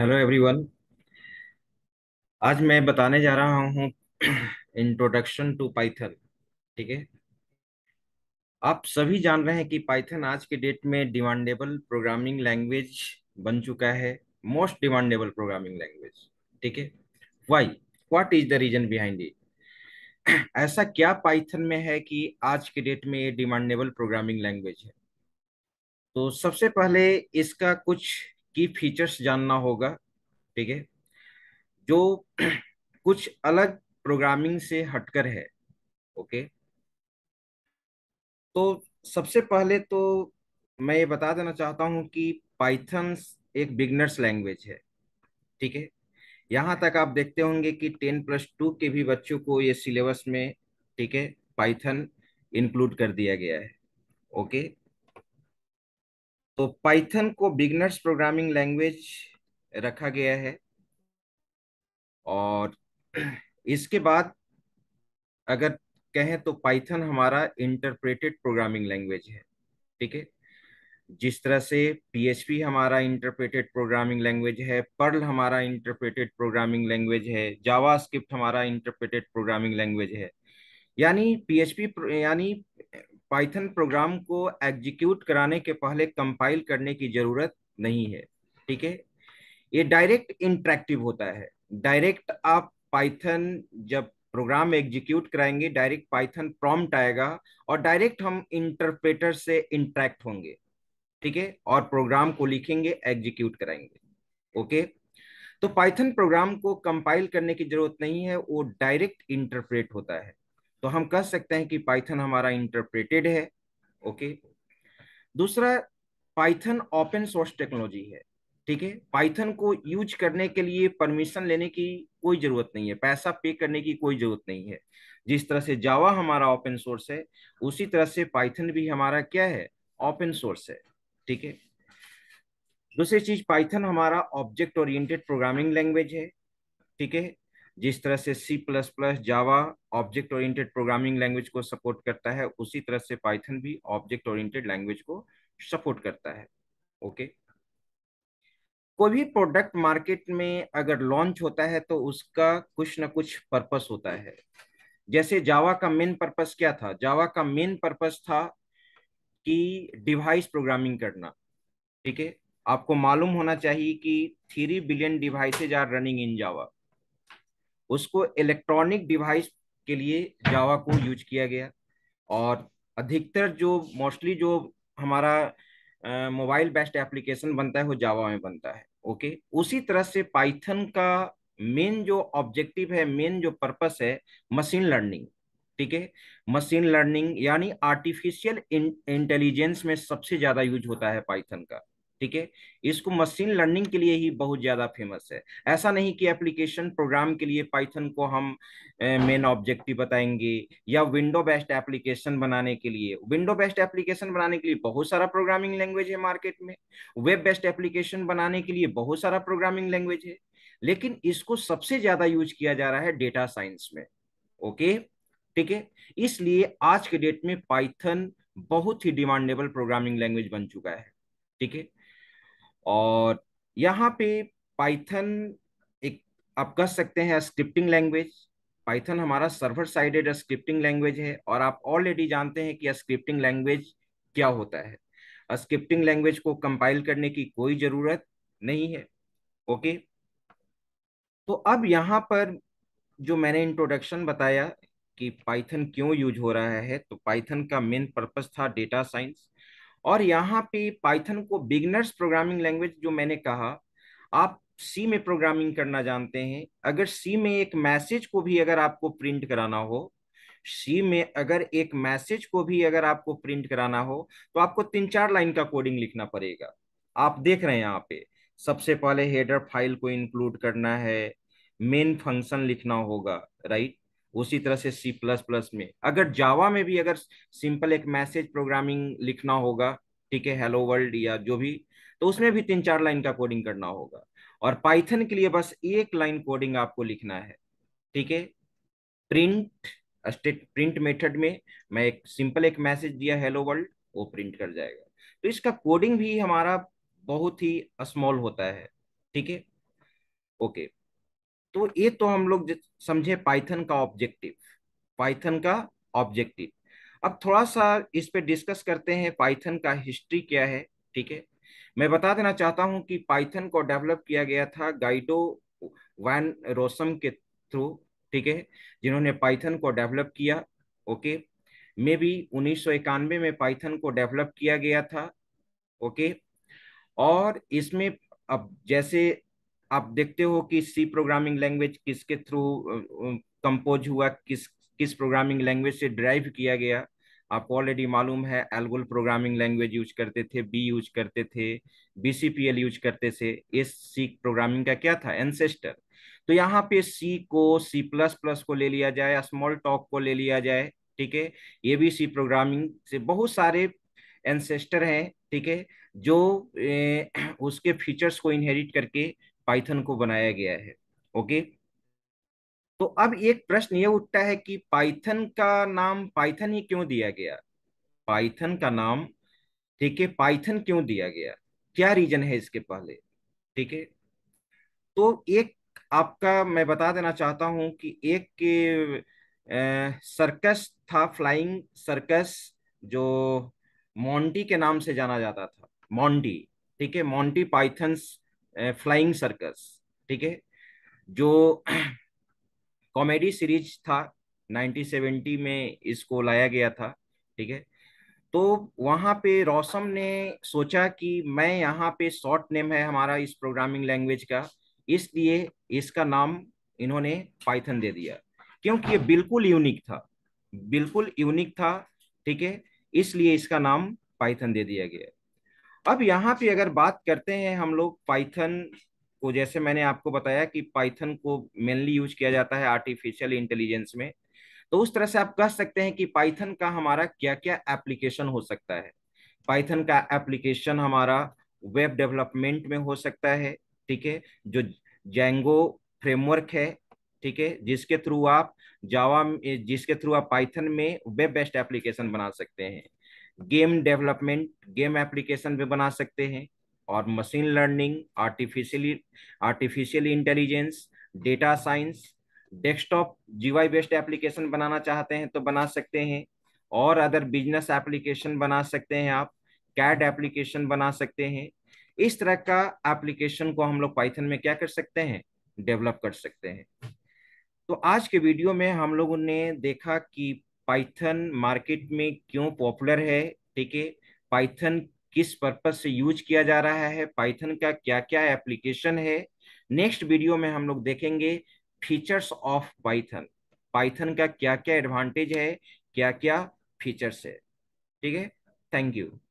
hello everyone आज मैं बताने जा रहा हूँ इंट्रोडक्शन टू पाइथन ठीक है आप सभी जान रहे हैं कि पाइथन आज के डेट में डिमांडेबल प्रोग्रामिंग लैंग्वेज बन चुका है मोस्ट डिमांडेबल प्रोग्रामिंग लैंग्वेज ठीक है why what is the reason behind it ऐसा क्या पाइथन में है कि आज के डेट में ये डिमांडेबल प्रोग्रामिंग लैंग्वेज है तो सबसे पहले इसका कुछ की फीचर्स जानना होगा ठीक है जो कुछ अलग प्रोग्रामिंग से हटकर है ओके तो सबसे पहले तो मैं ये बता देना चाहता हूं कि पाइथन एक बिगनर्स लैंग्वेज है ठीक है यहाँ तक आप देखते होंगे कि टेन प्लस टू के भी बच्चों को ये सिलेबस में ठीक है पाइथन इंक्लूड कर दिया गया है ओके तो पाइथन को बिगनर्स प्रोग्रामिंग लैंग्वेज रखा गया है और इसके बाद अगर कहें तो पाइथन हमारा इंटरप्रेटेड प्रोग्रामिंग लैंग्वेज है ठीक है जिस तरह से पीएचपी हमारा इंटरप्रेटेड प्रोग्रामिंग लैंग्वेज है पर्ल हमारा इंटरप्रेटेड प्रोग्रामिंग लैंग्वेज है जावास्क्रिप्ट हमारा इंटरप्रेटेड प्रोग्रामिंग लैंग्वेज है यानी पीएचपी यानी पाइथन प्रोग्राम को एग्जीक्यूट कराने के पहले कंपाइल करने की जरूरत नहीं है ठीक है ये डायरेक्ट इंटरेक्टिव होता है डायरेक्ट आप पाइथन जब प्रोग्राम एग्जीक्यूट कराएंगे डायरेक्ट पाइथन प्रॉम्प्ट आएगा और डायरेक्ट हम इंटरप्रेटर से इंटरेक्ट होंगे ठीक है और प्रोग्राम को लिखेंगे एग्जीक्यूट कराएंगे ओके तो पाइथन प्रोग्राम को कंपाइल करने की जरूरत नहीं है वो डायरेक्ट इंटरप्रेट होता है तो हम कह सकते हैं कि पाइथन हमारा इंटरप्रेटेड है ओके दूसरा पाइथन ओपन सोर्स टेक्नोलॉजी है ठीक है पाइथन को यूज करने के लिए परमिशन लेने की कोई जरूरत नहीं है पैसा पे करने की कोई जरूरत नहीं है जिस तरह से जावा हमारा ओपन सोर्स है उसी तरह से पाइथन भी हमारा क्या है ओपन सोर्स है ठीक है दूसरी चीज पाइथन हमारा ऑब्जेक्ट ओरिएंटेड प्रोग्रामिंग लैंग्वेज है ठीक है जिस तरह से C plus plus Java object oriented programming language को सपोर्ट करता है उसी तरह से पाइथन भी ऑब्जेक्ट ओरिएंटेड लैंग्वेज को सपोर्ट करता है ओके कोई भी प्रोडक्ट मार्केट में अगर लॉन्च होता है तो उसका कुछ ना कुछ पर्पस होता है जैसे जावा का मेन पर्पस क्या था जावा का मेन पर्पस था कि डिवाइस प्रोग्रामिंग करना ठीक है आपको मालूम होना चाहिए कि three billion devices are running in Java उसको इलेक्ट्रॉनिक डिवाइस के लिए जावा को यूज किया गया और अधिकतर जो मोस्टली जो हमारा मोबाइल बेस्ड एप्लीकेशन बनता है वो जावा में बनता है ओके उसी तरह से पाइथन का मेन जो ऑब्जेक्टिव है मेन जो पर्पस है मशीन लर्निंग ठीक है मशीन लर्निंग यानी आर्टिफिशियल इंटेलिजेंस में सबसे ज्यादा यूज होता है पाइथन का ठीक है इसको मशीन लर्निंग के लिए ही बहुत ज्यादा फेमस है ऐसा नहीं कि एप्लीकेशन प्रोग्राम के लिए पाइथन को हम मेन ऑब्जेक्टिव बताएंगे या विंडो बेस्ड एप्लीकेशन बनाने के लिए विंडो बेस्ड एप्लीकेशन बनाने के लिए बहुत सारा प्रोग्रामिंग लैंग्वेज है मार्केट में वेब बेस्ड एप्लीकेशन बनाने के लिए बहुत सारा प्रोग्रामिंग लैंग्वेज है लेकिन इसको सबसे ज्यादा यूज किया जा रहा है डेटा साइंस में ओके ठीक है इसलिए आज के डेट में पाइथन बहुत ही डिमांडेबल प्रोग्रामिंग लैंग्वेज बन चुका है ठीक है और यहाँ पे पाइथन एक आप कह सकते हैं स्क्रिप्टिंग लैंग्वेज पाइथन हमारा सर्वर साइडेड स्क्रिप्टिंग लैंग्वेज है और आप ऑलरेडी जानते हैं कि स्क्रिप्टिंग लैंग्वेज क्या होता है स्क्रिप्टिंग लैंग्वेज को कंपाइल करने की कोई जरूरत नहीं है ओके तो अब यहाँ पर जो मैंने इंट्रोडक्शन बताया कि पाइथन क्यों यूज हो रहा है तो पाइथन का मेन पर्पस था डेटा साइंस और यहाँ पे पाइथन को बिगनर्स प्रोग्रामिंग लैंग्वेज जो मैंने कहा आप सी में प्रोग्रामिंग करना जानते हैं अगर सी में एक मैसेज को भी अगर आपको प्रिंट कराना हो सी में अगर एक मैसेज को भी अगर आपको प्रिंट कराना हो तो आपको तीन चार लाइन का कोडिंग लिखना पड़ेगा आप देख रहे हैं यहाँ पे सबसे पहले हेडर फाइल को इंक्लूड करना है मेन फंक्शन लिखना होगा राइट उसी तरह से सी प्लस प्लस में अगर जावा में भी अगर सिंपल एक मैसेज प्रोग्रामिंग लिखना होगा ठीक है हेलो वर्ल्ड या जो भी तो उसमें भी तीन चार लाइन का कोडिंग करना होगा और पाइथन के लिए बस एक लाइन कोडिंग आपको लिखना है ठीक है प्रिंट स्टेट प्रिंट मेथड में मैं एक सिंपल एक मैसेज दिया हेलो वर्ल्ड वो प्रिंट कर जाएगा तो इसका कोडिंग भी हमारा बहुत ही स्मॉल होता है ठीक है ओके तो ये तो हम लोग समझे पाइथन का ऑब्जेक्टिव पाइथन का ऑब्जेक्टिव अब थोड़ा सा इस पे डिस्कस करते हैं पाइथन का हिस्ट्री क्या है ठीक है मैं बता देना चाहता हूं कि पाइथन को डेवलप किया गया था गाइडो वैन रोसम के थ्रू ठीक है जिन्होंने पाइथन को डेवलप किया ओके मे बी उन्नीस में पाइथन को डेवलप किया गया था ओके और इसमें अब जैसे आप देखते हो कि सी प्रोग्रामिंग लैंग्वेज किसके थ्रू कंपोज हुआ किस किस प्रोग्रामिंग लैंग्वेज से ड्राइव किया गया आपको ऑलरेडी मालूम है एल्गोल प्रोग्रामिंग लैंग्वेज यूज करते थे बी यूज करते थे बीसीपीएल यूज करते थे इस सी प्रोग्रामिंग का क्या था एनसेस्टर तो यहाँ पे सी को सी प्लस प्लस को ले लिया जाए स्मॉल टॉक को ले लिया जाए ठीक है ये भी सी प्रोग्रामिंग से बहुत सारे एनसेस्टर हैं ठीक है जो ए, उसके फीचर्स को इनहेरिट करके पाइथन को बनाया गया है ओके तो अब एक प्रश्न यह उठता है कि पाइथन का नाम पाइथन ही क्यों दिया गया पाइथन का नाम ठीक है पाइथन क्यों दिया गया क्या रीजन है इसके पहले ठीक है तो एक आपका मैं बता देना चाहता हूं कि एक के सर्कस था फ्लाइंग सर्कस जो मोंटी के नाम से जाना जाता था मोंटी ठीक है मोंटी पाइथन्स फ्लाइंग सर्कस ठीक है जो कॉमेडी सीरीज था 1970 में इसको लाया गया था ठीक है तो वहां पे रोशम ने सोचा कि मैं यहाँ पे शॉर्ट नेम है हमारा इस प्रोग्रामिंग लैंग्वेज का इसलिए इसका नाम इन्होंने पाइथन दे दिया क्योंकि ये बिल्कुल यूनिक था बिल्कुल यूनिक था ठीक है इसलिए इसका नाम पाइथन दे दिया गया अब यहाँ पे अगर बात करते हैं हम लोग पाइथन को जैसे मैंने आपको बताया कि पाइथन को मेनली यूज किया जाता है आर्टिफिशियल इंटेलिजेंस में तो उस तरह से आप कह सकते हैं कि पाइथन का हमारा क्या क्या एप्लीकेशन हो सकता है पाइथन का एप्लीकेशन हमारा वेब डेवलपमेंट में हो सकता है ठीक है जो जेंगो फ्रेमवर्क है ठीक है जिसके थ्रू आप जावा जिसके थ्रू आप पाइथन में वेब बेस्ड एप्लीकेशन बना सकते हैं गेम डेवलपमेंट गेम एप्लीकेशन भी बना सकते हैं और machine learning artificially artificial intelligence data science desktop GUI based application बनाना चाहते हैं तो बना सकते हैं और अदर बिजनेस एप्लीकेशन बना सकते हैं आप कैड एप्लीकेशन बना सकते हैं इस तरह का एप्लीकेशन को हम लोग पाइथन में क्या कर सकते हैं डेवलप कर सकते हैं तो आज के वीडियो में हम लोगों ने देखा कि पाइथन मार्केट में क्यों पॉपुलर है ठीक है पाइथन किस पर्पज से यूज किया जा रहा है पाइथन का क्या क्या एप्लीकेशन है नेक्स्ट वीडियो में हम लोग देखेंगे फीचर्स ऑफ पाइथन पाइथन का क्या क्या एडवांटेज है क्या क्या फीचर्स है ठीक है थैंक यू